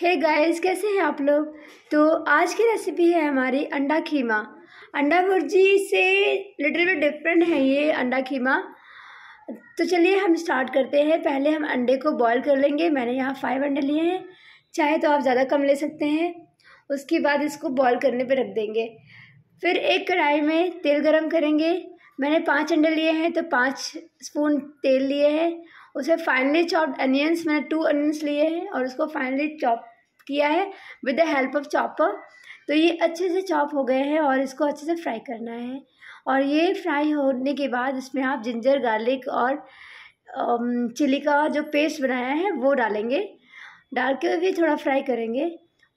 hey guys कैसे हैं आप लोग तो आज की रेसिपी है हमारी अंडा खीमा अंडा भुर्जी से लिटिल डिफरेंट है ये अंडा खीमा तो चलिए हम स्टार्ट करते हैं पहले हम अंडे को बॉईल कर लेंगे मैंने यहाँ फाइव अंडे लिए हैं चाहे तो आप ज़्यादा कम ले सकते हैं उसके बाद इसको बॉईल करने पर रख देंगे फिर एक कढ़ाई में तेल गरम करेंगे मैंने पाँच अंडे लिए हैं तो पाँच स्पून तेल लिए हैं उसे फाइनली चॉप्ड अनियंस मैंने टू अनियंस लिए हैं और उसको फाइनली चॉप किया है with the help of chopper तो ये अच्छे से चॉप हो गए हैं और इसको अच्छे से फ्राई करना है और ये फ्राई होने के बाद इसमें आप जिंजर गार्लिक और चिली um, का जो पेस्ट बनाया है वो डालेंगे डाल के भी थोड़ा फ्राई करेंगे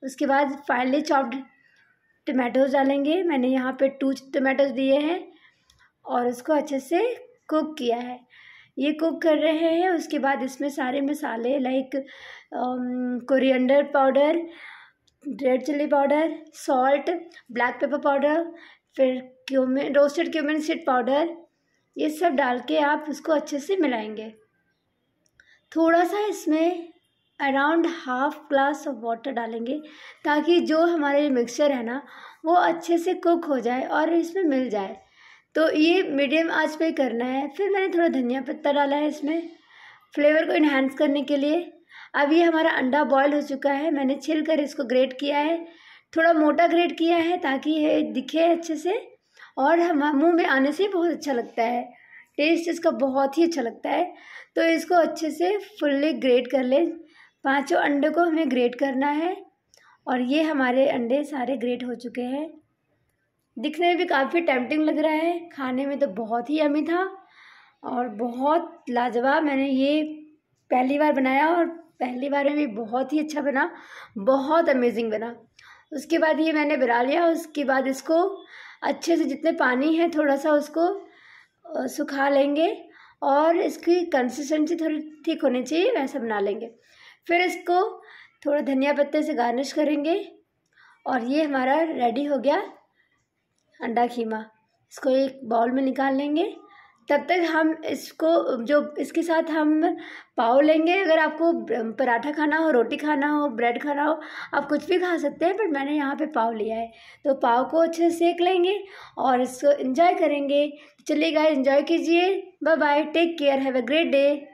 उसके बाद फाइनली चॉप्ड टमाटोज डालेंगे मैंने यहाँ पे टू टमाटोज दिए हैं और उसको अच्छे से कुक किया है ये कुक कर रहे हैं उसके बाद इसमें सारे मसाले like coriander powder red chilli powder salt black pepper powder फिर cumin roasted cumin seed powder ये सब डाल के आप उसको अच्छे से मिलाएंगे थोड़ा सा इसमें around half glass of water डालेंगे ताकि जो हमारा ये मिक्सचर है ना वो अच्छे से कुक हो जाए और इसमें मिल जाए तो ये मीडियम आंच पे करना है फिर मैंने थोड़ा धनिया पत्ता डाला है इसमें फ्लेवर को इन्हांस करने के लिए अब ये हमारा अंडा बॉयल हो चुका है मैंने छिल कर इसको ग्रेट किया है थोड़ा मोटा ग्रेट किया है ताकि ये दिखे अच्छे से और हम मुँह में आने से बहुत अच्छा लगता है टेस्ट इसका बहुत ही अच्छा लगता है तो इसको अच्छे से फुल्ली ग्रेट कर लें पाँचों अंडे को हमें ग्रेट करना है और ये हमारे अंडे सारे ग्रेट हो चुके हैं दिखने में भी काफ़ी टेम्पटिंग लग रहा है खाने में तो बहुत ही अमी था और बहुत लाजवाब मैंने ये पहली बार बनाया और पहली बार में भी बहुत ही अच्छा बना बहुत अमेजिंग बना उसके बाद ये मैंने बना लिया उसके बाद इसको अच्छे से जितने पानी है थोड़ा सा उसको सुखा लेंगे और इसकी कंसिस्टेंसी थोड़ी ठीक होनी चाहिए वैसा बना लेंगे फिर इसको थोड़ा धनिया पत्ते से गार्निश करेंगे और ये हमारा रेडी हो गया अंडा खीमा इसको एक बाउल में निकाल लेंगे तब तक हम इसको जो इसके साथ हम पाव लेंगे अगर आपको पराठा खाना हो रोटी खाना हो ब्रेड खाना हो आप कुछ भी खा सकते हैं बट मैंने यहाँ पे पाव लिया है तो पाव को अच्छे से सेक लेंगे और इसको एंजॉय करेंगे तो चलिए गाइस एंजॉय कीजिए bye bye take care have a great day